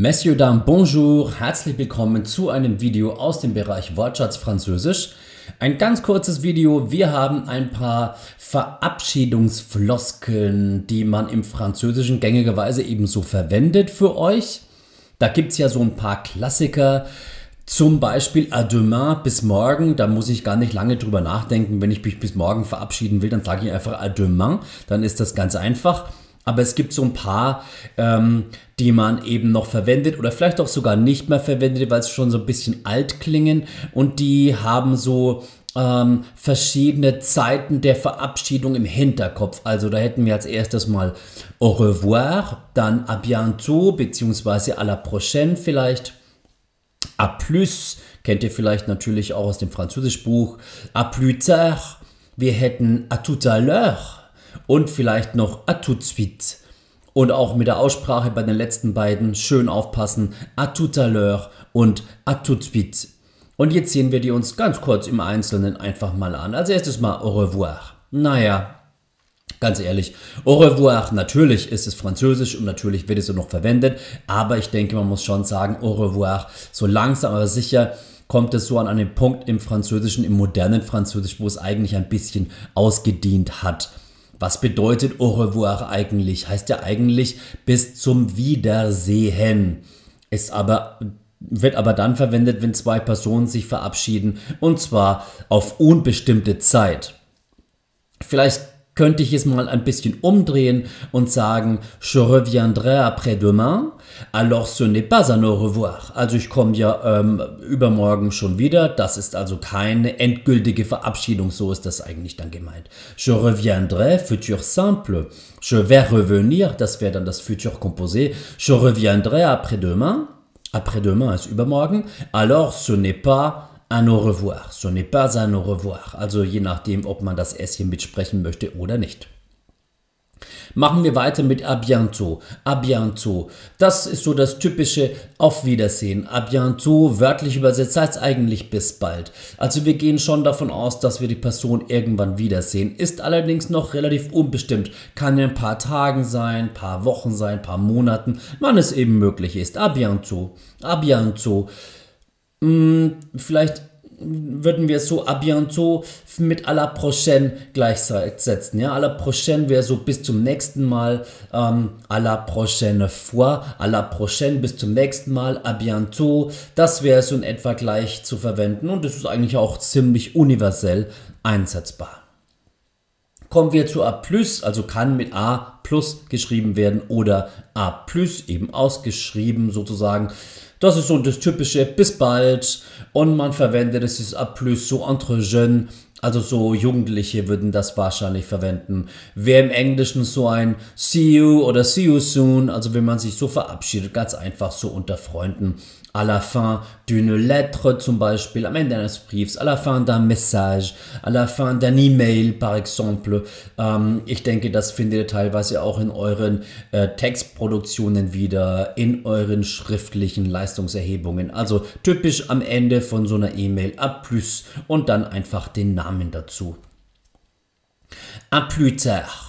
Messieurs, Dames, Bonjour, herzlich willkommen zu einem Video aus dem Bereich Wortschatz Französisch. Ein ganz kurzes Video. Wir haben ein paar Verabschiedungsfloskeln, die man im Französischen gängigerweise ebenso verwendet für euch. Da gibt es ja so ein paar Klassiker. Zum Beispiel à demain bis morgen, da muss ich gar nicht lange drüber nachdenken. Wenn ich mich bis morgen verabschieden will, dann sage ich einfach à demain, dann ist das ganz einfach. Aber es gibt so ein paar, ähm, die man eben noch verwendet oder vielleicht auch sogar nicht mehr verwendet, weil es schon so ein bisschen alt klingen und die haben so ähm, verschiedene Zeiten der Verabschiedung im Hinterkopf. Also da hätten wir als erstes mal au revoir, dann à bientôt beziehungsweise à la prochaine vielleicht. A plus kennt ihr vielleicht natürlich auch aus dem Französischbuch. A plus tard. Wir hätten à tout à l'heure und vielleicht noch à tout suite. Und auch mit der Aussprache bei den letzten beiden schön aufpassen. À tout à l'heure und à tout suite. Und jetzt sehen wir die uns ganz kurz im Einzelnen einfach mal an. Als erstes mal au revoir. Naja, Ganz ehrlich, au revoir, natürlich ist es französisch und natürlich wird es auch noch verwendet, aber ich denke, man muss schon sagen, au revoir, so langsam aber sicher kommt es so an einen Punkt im französischen, im modernen Französisch, wo es eigentlich ein bisschen ausgedient hat. Was bedeutet au revoir eigentlich? Heißt ja eigentlich bis zum Wiedersehen. Ist aber wird aber dann verwendet, wenn zwei Personen sich verabschieden und zwar auf unbestimmte Zeit. Vielleicht könnte ich es mal ein bisschen umdrehen und sagen, je reviendrai après-demain, alors ce n'est pas un au revoir. Also ich komme ja ähm, übermorgen schon wieder, das ist also keine endgültige Verabschiedung, so ist das eigentlich dann gemeint. Je reviendrai, futur simple. Je vais revenir, das wäre dann das futur composé. Je reviendrai après-demain. Après-demain ist übermorgen. Alors ce n'est pas un au revoir. Ce n'est pas un au revoir. Also je nachdem, ob man das S hier mitsprechen möchte oder nicht. Machen wir weiter mit A bientôt. A bientôt. Das ist so das typische Auf Wiedersehen. A bientôt, wörtlich übersetzt, heißt eigentlich bis bald. Also wir gehen schon davon aus, dass wir die Person irgendwann wiedersehen. Ist allerdings noch relativ unbestimmt. Kann in ein paar Tagen sein, paar Wochen sein, paar Monaten, wann es eben möglich ist. A bientôt. A bientôt. Mm, vielleicht würden wir so à bientôt mit à la prochaine gleichsetzen. Ja, à la prochaine wäre so bis zum nächsten Mal, ähm, à la prochaine fois, à la prochaine bis zum nächsten Mal, à bientôt. Das wäre so in etwa gleich zu verwenden und das ist eigentlich auch ziemlich universell einsetzbar. Kommen wir zu A+, also kann mit A plus geschrieben werden oder A plus eben ausgeschrieben sozusagen. Das ist so das typische bis bald und man verwendet es ist A plus so entre jeunes also so Jugendliche würden das wahrscheinlich verwenden. Wer im Englischen so ein See you oder See you soon, also wenn man sich so verabschiedet, ganz einfach so unter Freunden. À la fin d'une lettre zum Beispiel, am Ende eines Briefs, à la fin d'un message, à la fin d'un email par exemple. Ähm, ich denke, das findet ihr teilweise ihr auch in euren äh, Textproduktionen wieder, in euren schriftlichen Leistungserhebungen. Also typisch am Ende von so einer E-Mail A plus und dann einfach den Namen dazu. A plus tard.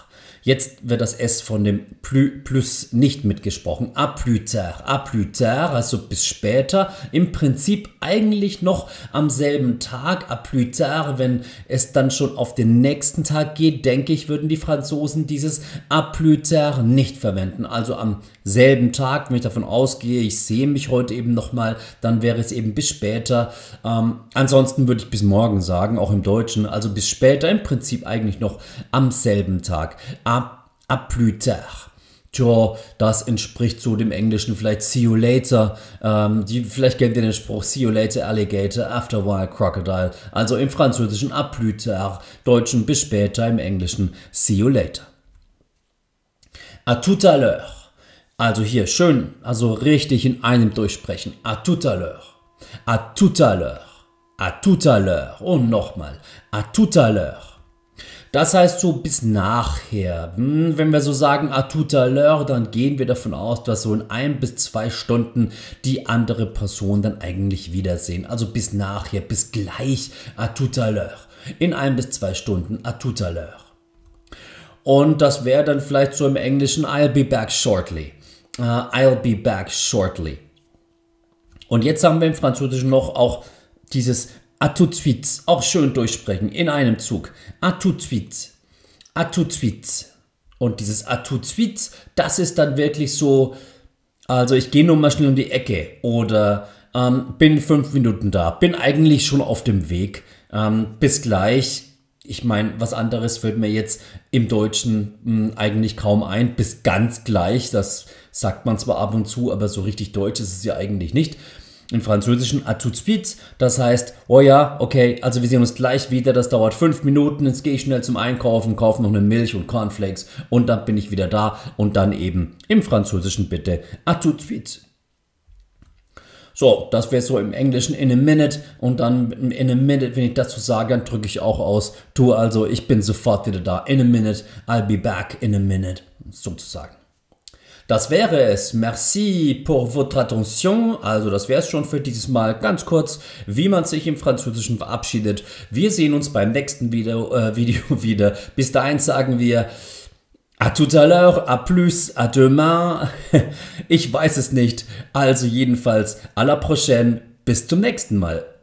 Jetzt wird das S von dem plus, plus nicht mitgesprochen. A plus tard, a plus tard, also bis später. Im Prinzip eigentlich noch am selben Tag, a plus tard, wenn es dann schon auf den nächsten Tag geht, denke ich, würden die Franzosen dieses a plus tard nicht verwenden. Also am selben Tag, wenn ich davon ausgehe, ich sehe mich heute eben nochmal, dann wäre es eben bis später. Ähm, ansonsten würde ich bis morgen sagen, auch im Deutschen. Also bis später im Prinzip eigentlich noch am selben Tag. A à plus tard. Tja, das entspricht so dem Englischen vielleicht see you later. Ähm, die, vielleicht kennt ihr den Spruch see you later alligator, after a while crocodile. Also im Französischen à plus tard, Deutschen bis später, im Englischen see you later. A tout à l'heure. Also hier schön, also richtig in einem durchsprechen. A tout à l'heure. A tout à l'heure. A tout à l'heure. Und nochmal. A tout à l'heure. Das heißt so bis nachher. Hm, wenn wir so sagen, a tout à l'heure, dann gehen wir davon aus, dass so in ein bis zwei Stunden die andere Person dann eigentlich wiedersehen. Also bis nachher, bis gleich, a tout à l'heure. In ein bis zwei Stunden, a tout à l'heure. Und das wäre dann vielleicht so im Englischen, I'll be back shortly. Uh, I'll be back shortly. Und jetzt haben wir im Französischen noch auch dieses Atutzwitz, auch schön durchsprechen, in einem Zug. Atutzwitz, Atutzwitz. Und dieses Atutzwitz, das ist dann wirklich so, also ich gehe nur mal schnell um die Ecke oder ähm, bin fünf Minuten da, bin eigentlich schon auf dem Weg, ähm, bis gleich. Ich meine, was anderes fällt mir jetzt im Deutschen mh, hm, eigentlich kaum ein, bis ganz gleich, das sagt man zwar ab und zu, aber so richtig deutsch ist es ja eigentlich nicht im Französischen à tout de suite. Das heißt, oh ja, okay, also wir sehen uns gleich wieder, das dauert fünf Minuten, jetzt gehe ich schnell zum Einkaufen, kaufe noch eine Milch und Cornflakes und dann bin ich wieder da und dann eben im Französischen bitte à tout de suite. So, das wäre so im Englischen in a minute und dann in a minute, wenn ich das so sage, dann drücke ich auch aus, tu also, ich bin sofort wieder da, in a minute, I'll be back in a minute, sozusagen. Das wäre es. Merci pour votre attention. Also das wäre es schon für dieses Mal. Ganz kurz, wie man sich im Französischen verabschiedet. Wir sehen uns beim nächsten Video, äh, Video wieder. Bis dahin sagen wir... À tout à l'heure, à plus, à demain. Ich weiß es nicht. Also jedenfalls, à la prochaine. Bis zum nächsten Mal.